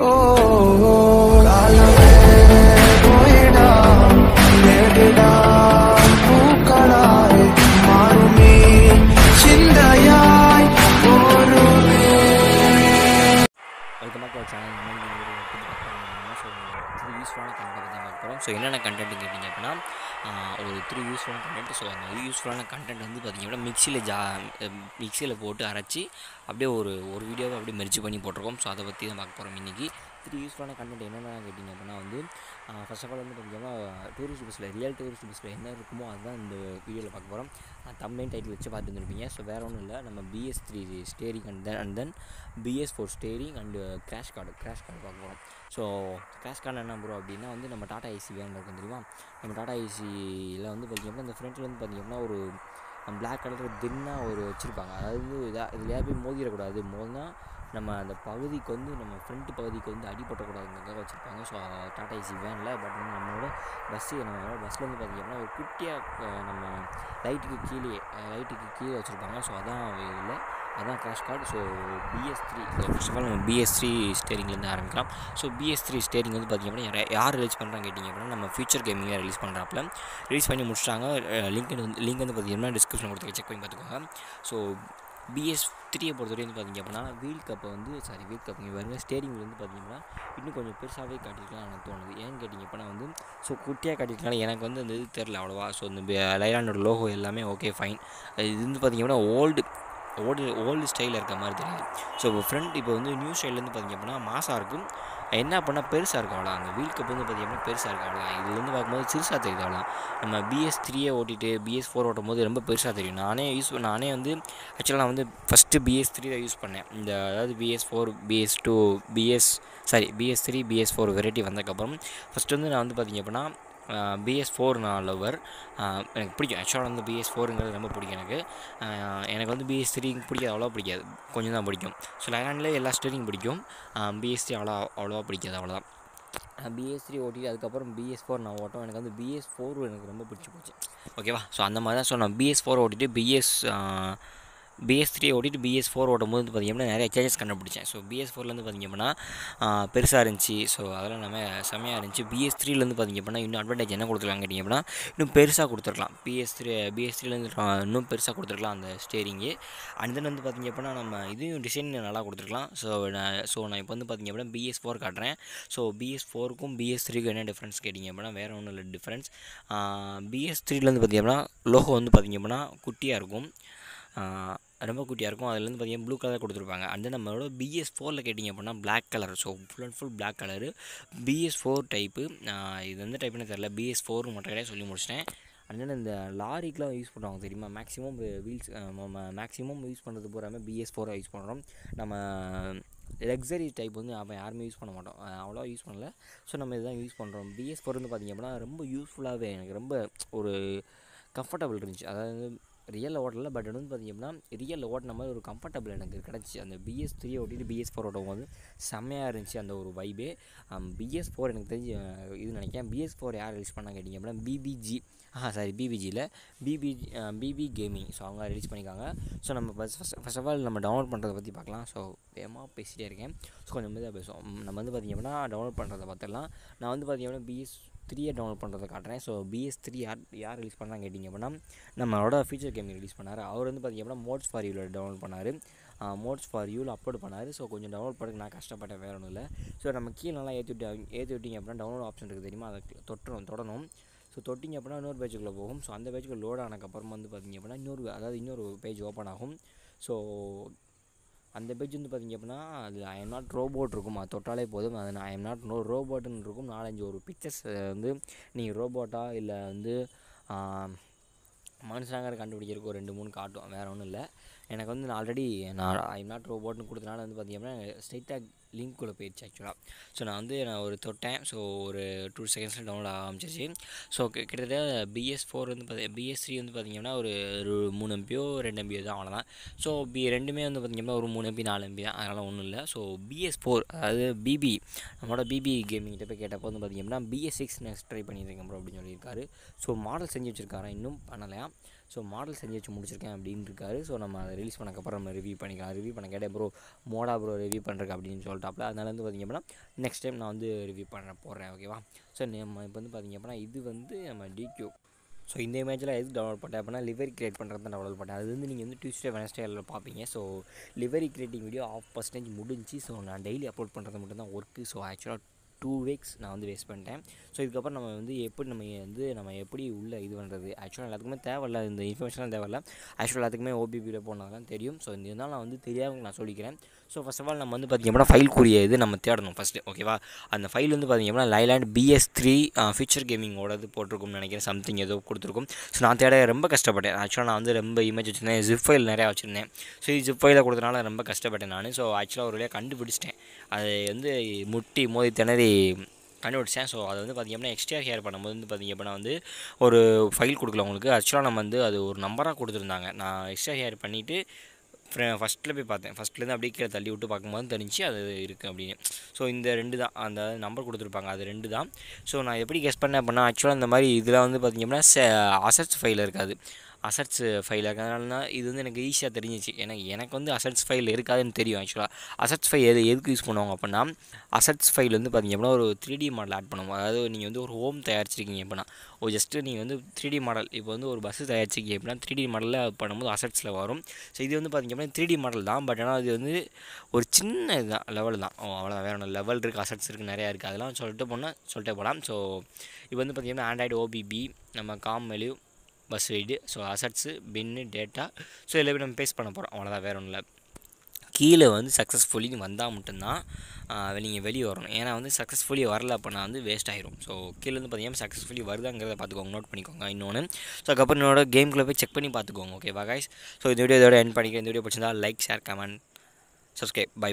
like the Mucklow Channel. யூஸ்ஃபுல்லான content தான் பார்க்க போகிறோம் ஸோ என்னென்ன கண்டென்ட் கேட்டிங்க அப்படின்னா ஒரு த்ரீ யூஸ்ஃபுல்லான கண்டென்ட் ஸோ அந்த யூஸ்ஃபுல்லான கண்டென்ட் வந்து பார்த்திங்க அப்படின்னா மிக்சியில் ஜா மிக்சியில் போட்டு அரைச்சி அப்படியே ஒரு ஒரு வீடியோவை அப்படியே மெரிச்சு பண்ணி போட்டிருக்கோம் ஸோ அதை பற்றி தான் பார்க்க போகிறோம் இன்றைக்கி த்ரீ யூஸ்ஃபுல்லான கண்டென்ட் என்னென்ன கேட்டிங்க அப்படின்னா வந்து ஃபஸ்ட் ஆஃப் ஆல் வந்து பார்த்திங்கன்னா டூரிஸ்ட் பஸ்ஸில் ரியல் டூரிஸ்ட் பஸ்ஸில் என்ன இருக்குமோ அதுதான் இந்த வீடியோவில் பார்க்க போகிறோம் தமிழ் டைட்டில் வச்சு பார்த்துருந்துருப்பீங்க ஸோ வேறு ஒன்றும் இல்லை நம்ம BS three steering and then and then BS four steering and crash card crash card பார்க்க போகிறோம் ஸோ கிராஷ் கார்டு என்ன ப்ரோ அப்படின்னா வந்து நம்ம டாடா ஏசி வேன் இருக்கும் தெரியுமா நம்ம டாடா ஏசியில் வந்து பார்த்திங்கனா இந்த ஃப்ரெண்ட்டில் வந்து பார்த்திங்கன்னா ஒரு பிளாக் கலர் தின்னாக ஒரு வச்சுருப்பாங்க அதாவது இதாக இதில் போய் மோதிடக்கூடாது மோதினா நம்ம அந்த பகுதிக்கு வந்து நம்ம ஃப்ரண்ட்டு பகுதிக்கு வந்து அடிபட்டக்கூடாதுங்கிறதுக்காக வச்சுருப்பாங்க ஸோ டாடா ஏசி வேனில் பட் வந்து நம்மளோட பஸ்ஸு நம்ம பஸ்ஸில் வந்து பார்த்திங்கன்னா ஒரு குட்டியாக நம்ம லைட்டுக்கு கீழே லைட்டுக்கு கீழே வச்சுருப்பாங்க ஸோ அதான் இல்லை அதான் crash card so BS three first of all நம்ம பிஎஸ் த்ரீ ஸ்டேரிங்லேருந்து ஆரம்பிக்கலாம் ஸோ பிஎஸ் த்ரீ ஸ்டேரிங் வந்து பார்த்திங்க அப்படின்னா யார் ரிலீஸ் பண்ணுறாங்க கேட்டிங்க அப்படின்னா நம்ம ஃபியூச்சர் கேமிங்காக ரிலீஸ் பண்ணுறாப்பில் ரிலீஸ் பண்ணி முடிச்சிட்டாங்க லிங்க் வந்து லிங்க் வந்து பார்த்திங்கன்னா டிஸ்கிரிப்ஷன் கொடுத்து செக் பண்ணி பார்த்துக்கோங்க ஸோ பிஎஸ் த்ரீயை பொறுத்தவரையும் வந்து பார்த்திங்க அப்படின்னா வீல் கப்பை வந்து சாரி வீல் இங்கே பாருங்க ஸ்டேரிங் வந்து பார்த்திங்கன்னா இன்னும் கொஞ்சம் பெருசாகவே காட்டியிருக்கலாம் எனக்கு தோணுது ஏன் கேட்டிங்க இப்போ நான் வந்து ஸோ குட்டியாக காட்டியிருக்கனால எனக்கு வந்து அந்த இது தெரில அவ்வளோவா ஸோ இந்த லைலாண்டோட லோகோ எல்லாமே ஓகே ஃபைன் இது வந்து பார்த்திங்க அப்படின்னா ஓல்டு ஓல்டு ஓல்டு ஸ்டைலில் இருக்க மாதிரி தெரியுது ஸோ இப்போ ஃப்ரண்ட் இப்போ வந்து நியூ ஸ்டைல்லேருந்து பார்த்திங்க அப்படின்னா மாசாக இருக்கும் என்ன பண்ணால் பெருசாக இருக்கு அவ்வளோ அந்த வீல் கப் வந்து அப்படின்னா பெருசாக இருக்கு அவ்வளோ இதுலேருந்து பார்க்கும்போது சிறுசாக தெரியுது அவ்வளோ நம்ம பிஎஸ் த்ரீயே ஓட்டிட்டு பிஎஸ் ஃபோர் ஓட்டும் போது ரொம்ப பெருசாக தெரியும் நானே யூஸ் நானே வந்து ஆக்சுவலாக நான் வந்து ஃபஸ்ட்டு பிஎஸ் த்ரீ தான் யூஸ் பண்ணேன் இந்த அதாவது BS four BS two BS sorry BS three BS four variety வந்ததுக்கப்புறம் ஃபஸ்ட்டு வந்து நான் வந்து பார்த்திங்க அப்படின்னா பிஎஸ் ஃபோர் நான் லவ்வர் எனக்கு பிடிக்கும் ஆக்சுவலாக வந்து பிஎஸ் ஃபோருங்கிறது ரொம்ப பிடிக்கும் எனக்கு எனக்கு வந்து பிஎஸ் த்ரீ பிடிக்காது அவ்வளோவா பிடிக்காது கொஞ்சம் தான் பிடிக்கும் ஸோ லயலாண்டில் எல்லா ஸ்டேரிங் பிடிக்கும் பிஎஸ் த்ரீ அவ்வளோ அவ்வளோவா பிடிக்காது அவ்வளோதான் பிஎஸ் த்ரீ ஓட்டிட்டு அதுக்கப்புறம் பிஎஸ் ஃபோர் நான் ஓட்டோம் எனக்கு வந்து பிஎஸ் ஃபோர் எனக்கு ரொம்ப பிடிச்சி போச்சு ஓகேவா ஸோ அந்த மாதிரி தான் ஸோ நான் பிஎஸ் ஃபோர் ஓட்டிட்டு பிஎஸ் பிஎஸ் த்ரீ ஓடிட்டு பிஎஸ் ஃபோர் ஓடும் போது பார்த்திங்கன்னா அப்படின்னா நிறைய சேஞ்சஸ் கண்டுபிடிச்சேன் ஸோ பிஎஸ் ஃபோர்லேருந்து பார்த்திங்க அப்படின்னா பெருசாக இருந்துச்சு ஸோ அதெல்லாம் நம்ம செம்மையாக இருந்துச்சு பிஎஸ் த்ரீலேருந்து பார்த்திங்க அப்படின்னா இன்னும் அட்வான்டேஜ் என்ன கொடுத்துருக்காங்க கேட்டிங்க அப்படின்னா இன்னும் பெருசாக கொடுத்துருக்கலாம் பிஎஸ் த்ரீ பிஎஸ் த்ரீலேருந்து இன்னும் பெருசாக கொடுத்துருக்கலாம் அந்த ஸ்டேரிங்கு அண்ட் தென் வந்து பார்த்திங்க அப்படின்னா நம்ம இதையும் டிசைன் நல்லா கொடுத்துருக்கலாம் ஸோ நான் ஸோ நான் இப்போ வந்து பார்த்திங்க அப்படின்னா பிஎஸ் ஃபோர் காட்டுறேன் ஸோ பிஎஸ் ஃபோருக்கும் பிஎஸ் த்ரீக்கும் என்ன டிஃப்ரென்ஸ் கேட்டிங்க அப்படின்னா வேறு ஒன்றும் இல்லை டிஃப்ரென்ஸ் பிஎஸ் த்ரீலேருந்து பார்த்திங்க அப்படின்னா லோகோ வந்து பார்த்திங்க அப்படின்னா குட்டியாக இருக்கும் ரொம்ப குட்டியாக இருக்கும் அதுலேருந்து பார்த்தீங்கன்னா பார்த்திங்கன்னா ப்ளூ கலர் கொடுத்துருப்பாங்க அந்த நம்மளோட பிஎஸ் ஃபோரில் கேட்டிங்க அப்படின்னா black colour so full and full black colour BS four type இது வந்து டைப்னு தெரில பிஎஸ் ஃபோர் மட்டும் கிடையாது சொல்லி முடிச்சிட்டேன் அந்த இந்த லாரிக்கெலாம் யூஸ் பண்ணுவாங்க தெரியுமா மேக்ஸிமம் வீல்ஸ் மேக்ஸிமம் யூஸ் பண்ணுறது பூராமே பிஎஸ் ஃபோராக யூஸ் பண்ணுறோம் நம்ம லக்ஸரி டைப் வந்து அப்போ யாருமே யூஸ் பண்ண மாட்டோம் அவ்வளோ யூஸ் பண்ணல ஸோ நம்ம இதுதான் யூஸ் பண்ணுறோம் பிஎஸ் ஃபோர் வந்து பார்த்திங்க அப்படின்னா ரொம்ப யூஸ்ஃபுல்லாகவே எனக்கு ரொம்ப ஒரு கம்ஃபர்டபுள் இருந்துச்சு அதாவது ரியலில் ஓடல பட் வந்து பார்த்திங்கன்னா ரியலில் ஓடின மாதிரி ஒரு கம்ஃபர்டபுள் எனக்கு கிடச்சி அந்த பிஎஸ் த்ரீ ஓட்டிட்டு பிஎஸ் ஃபோர் ஓட்டும் போது செம்மையாக இருந்துச்சு அந்த ஒரு வைபே பிஎஸ் ஃபோர் எனக்கு தெரிஞ்சு இது நினைக்கிறேன் பிஎஸ் ஃபோர் யார் ரிலீஸ் பண்ணாங்க கேட்டிங்க அப்படின்னா பிபிஜி ஆ சாரி பிபிஜியில் பிபி பிபி கேமிங் ஸோ அவங்க ரிலீஸ் பண்ணியிருக்காங்க ஸோ நம்ம first first first of all நம்ம டவுன்லோட் பண்ணுறதை பற்றி பார்க்கலாம் ஸோ வேகமாக பேசிகிட்டே இருக்கேன் ஸோ கொஞ்சம் பேசுவோம் நம்ம வந்து பார்த்திங்கன்னா டவுன்லோட் பண்ணுறதை பார்த்துடலாம் நான் வந்து பார்த்திங்கன்னா பிஎஸ் த்ரீயை டவுன்லோட் பண்ணுறதை காட்டுறேன் ஸோ பிஎஸ் த்ரீ யார் யார் ரிலீஸ் பண்ணாங்க கேட்டிங்க அப்படின்னா நம்மளோட ஃபியூச்சர் கேம் ரிலீஸ் பண்ணார் அவர் வந்து பார்த்திங்க அப்படின்னா மோட்ஸ் ஃபார் யூவில் டவுன்லோட் பண்ணார் மோட்ஸ் ஃபார் யூவில் அப்லோட் பண்ணார் ஸோ கொஞ்சம் டவுன்லோட் பண்ணுறது நான் கஷ்டப்பட்டேன் வேறு ஒன்றும் இல்லை ஸோ நம்ம கீழே நல்லா ஏற்றி விட்டு ஏற்றி விட்டிங்க அப்படின்னா டவுன்லோட் ஆப்ஷன் இருக்குது தெரியுமா அதை தொட்டணும் தொடணும் ஸோ தொட்டிங்க அப்படின்னா இன்னொரு பேஜுக்குள்ளே போகும் ஸோ அந்த பேஜுக்கு லோட் ஆனதுக்கப்புறம் வந்து பார்த்திங்க அப்படின்னா இன்னொரு அதாவது இன்னொரு பேஜ் ஓப்பன் ஆகும் ஸோ அந்த பேஜ் வந்து பார்த்திங்க அப்படின்னா அது ஐ எம் நாட் ரோபோட் அது தொட்டாலே போதும் அது ஐ எம் நாட் நோ ரோபோட்டுன்னு இருக்கும் நாலஞ்சு ஒரு பிக்சர்ஸ் வந்து நீங்கள் ரோபோட்டா இல்லை வந்து மனுஷனாக கண்டுபிடிக்கிறதுக்கு ஒரு ரெண்டு மூணு காட்டும் வேறு ஒன்றும் இல்லை எனக்கு வந்து நான் ஆல்ரெடி நான் ஐ எம் நாட் ரோபோட்னு கொடுத்தனால வந்து பார்த்திங்க அப்படின்னா ஸ்ட்ரைட்டாக லிங்க்குள்ளே போயிடுச்சு ஆக்சுவலாக ஸோ நான் வந்து நான் ஒரு தொட்டேன் ஸோ ஒரு டூ செகண்ட்ஸில் டவுன்லோட் ஆரம்பிச்சிச்சு ஸோ கிட்டத்தட்ட பிஎஸ் ஃபோர் வந்து பார்த்தி பிஎஸ் த்ரீ வந்து பார்த்திங்கன்னா ஒரு மூணு எம்பியோ ரெண்டு எம்பியோ தான் அவ்வளோதான் ஸோ பி ரெண்டுமே வந்து பார்த்திங்கன்னா ஒரு மூணு எம்பி நாலு எம்பி தான் அதனால் ஒன்றும் இல்லை ஸோ பிஎஸ் ஃபோர் அதாவது பிபி நம்மளோட பிபி கேமிங் கிட்ட போய் கேட்டப்போ வந்து பார்த்திங்கன்னா பிஎஸ் சிக்ஸ் நெக்ஸ்ட் ட்ரை பண்ணியிருக்கேன் ப்ரோ அப்படின்னு சொல்லியிருக்காரு ஸோ மாடல் செஞ்சு வச்சுருக்காரன் இன்னும் பண்ணலையா ஸோ மாடல் செஞ்சு வச்சு முடிச்சிருக்கேன் அப்படின்னு இருக்காரு ஸோ நம்ம அதை ரிலீஸ் பண்ணக்கப்புறம் நம்ம ரிவ்யூ பண்ணிக்கலாம் ரிவ்யூ பண்ண கேட்டேன் ப்ரோ மோடா ப்ரோ ரிவ்யூ பண்ணுறக்கு அப்படின்னு சொல்லிட்டு சொல்லிட்டாப்புல அதனால் வந்து பார்த்திங்க அப்படின்னா நெக்ஸ்ட் டைம் நான் வந்து ரிவ்யூ பண்ண போடுறேன் ஓகேவா ஸோ நம்ம இப்போ வந்து பார்த்திங்க அப்படின்னா இது வந்து நம்ம டிக்யூ ஸோ இந்த இமேஜில் எதுக்கு டவுன்லோட் பண்ணேன் அப்படின்னா லிவரி கிரியேட் பண்ணுறது தான் டவுன்லோட் பண்ணேன் அது வந்து நீங்கள் வந்து டியூஸ்டே வெனஸ்டே எல்லாம் பார்ப்பீங்க so livery creating video of percentage முடிஞ்சு ஸோ நான் டெய்லி அப்லோட் பண்ணுறது மட்டும் தான் ஒர்க்கு ஸோ ஆக்சுவலாக டூ வீக்ஸ் நான் வந்து வேஸ்ட் பண்ணிட்டேன் ஸோ இதுக்கப்புறம் நம்ம வந்து எப்படி நம்ம வந்து நம்ம எப்படி உள்ளே இது பண்ணுறது ஆக்சுவலாக எல்லாத்துக்குமே தேவையில்ல இந்த இன்ஃபர்மேஷன்லாம் தேவையில்ல ஆக்சுவலாக எல்லாத்துக்குமே ஓபிபியில் போனாலும் தெரியும் ஸோ இந்த இருந்தாலும் நான் வந்து தெரியாதவங்க நான் சொல்லிக்கிறேன் ஸோ ஃபஸ்ட் ஆஃப் ஆல் நம்ம வந்து பார்த்திங்கன்னா கூறிய இது நம்ம தேடணும் ஃபஸ்ட்டு ஓகேவா அந்த ஃபைல் வந்து பார்த்திங்கன்னா லைலாண்ட் பிஎஸ் த்ரீ ஃபியூச்சர் கேமிங்கோடது போட்டிருக்கும்னு நினைக்கிறேன் சம்திங் ஏதோ கொடுத்துருக்கும் ஸோ நான் தேட ரொம்ப கஷ்டப்பட்டேன் ஆக்சுவலாக நான் வந்து ரொம்ப இமேஜ் வச்சுருந்தேன் ஜிப் ஃபைல் நிறையா வச்சுருந்தேன் ஸோ இது ஜிப் ஃபைலில் கொடுத்தனால ரொம்ப கஷ்டப்பட்டேன் நான் ஸோ ஆக்சுவலாக ஒரு வழியாக கண்டுபிடிச்சிட்டேன் அது வந்து முட்டி மோதி திணறி கண்டுபிடிச்சேன் ஸோ அதை வந்து பார்த்திங்க அப்படின்னா எக்ஸ்டிஆர் ஹேர் பண்ணும்போது வந்து பார்த்திங்க அப்படின்னா வந்து ஒரு ஃபைல் கொடுக்கல உங்களுக்கு ஆக்சுவலாக நம்ம வந்து அது ஒரு நம்பராக கொடுத்துருந்தாங்க நான் எக்ஸ்ட்ரா ஹேர் பண்ணிவிட்டு ஃபஸ்ட்டில் போய் பார்த்தேன் ஃபஸ்ட்லேருந்து அப்படியே கீழே தள்ளி விட்டு பார்க்கும்போது தெரிஞ்சு அது இருக்குது அப்படின்னு ஸோ இந்த ரெண்டு தான் அந்த நம்பர் கொடுத்துருப்பாங்க அது ரெண்டு தான் ஸோ நான் எப்படி கெஸ் பண்ணேன் அப்படின்னா ஆக்சுவலாக இந்த மாதிரி இதில் வந்து பார்த்திங்க அப்படின்னா அசட்ஸ் ஃபைல் இருக்காது அசட்ஸ் ஃபைல் அதனால தான் இது வந்து எனக்கு ஈஸியாக தெரிஞ்சிச்சு எனக்கு எனக்கு வந்து அசட்ஸ் ஃபைல் இருக்காதுன்னு தெரியும் ஆக்சுவலாக அசட்ஸ் ஃபைல் எது எதுக்கு யூஸ் பண்ணுவாங்க அப்படின்னா அசட்ஸ் ஃபைல் வந்து பார்த்திங்க அப்படின்னா ஒரு த்ரீ டி மாடல் ஆட் பண்ணுவோம் அதாவது நீங்கள் வந்து ஒரு ஹோம் தயாரிச்சிருக்கீங்க அப்படின்னா ஒரு ஜஸ்ட்டு நீங்கள் வந்து த்ரீ டி மாடல் இப்போ வந்து ஒரு பஸ்ஸு தயாரிச்சிருக்கீங்க அப்படின்னா த்ரீ டி மாடலில் பண்ணும்போது அசட்ஸில் வரும் ஸோ இது வந்து பார்த்திங்க அப்படின்னா த்ரீ டி மாடல் தான் பட் ஆனால் இது வந்து ஒரு சின்ன இதுதான் லெவல் தான் அவ்வளோதான் வேறு ஒன்று லெவல் இருக்குது அசட்ஸ் இருக்குது நிறையா இருக்குது அதெல்லாம் சொல்லிட்டு போனால் சொல்லிட்டே போகலாம் ஸோ இப்போ வந்து பார்த்திங்கன்னா ஆண்ட்ராய்டு ஓபிபி நம்ம காம் மெலிவ் bus ID so assets bin data so இதில் நம்ம பேஸ் பண்ண போகிறோம் அவ்வளோதான் வேறு ஒன்றும் இல்லை கீழே வந்து சக்ஸஸ்ஃபுல்லி வந்தால் மட்டும்தான் நீங்கள் வெளியே வரணும் ஏன்னா வந்து சக்ஸஸ்ஃபுல்லி வரல அப்படின்னா வந்து வேஸ்ட் ஆகிரும் ஸோ கீழே வந்து பார்த்தீங்கன்னா சக்ஸஸ்ஃபுல்லி வருதாங்கிறத பார்த்துக்கோங்க நோட் பண்ணிக்கோங்க இன்னொன்று ஸோ அதுக்கப்புறம் என்னோட கேம்குள்ளே போய் செக் பண்ணி பார்த்துக்கோங்க ஓகேவா கைஸ் ஸோ இந்த வீடியோ இதோட என் பண்ணிக்கிறேன் இந்த வீடியோ பிடிச்சிருந்தா like share comment subscribe by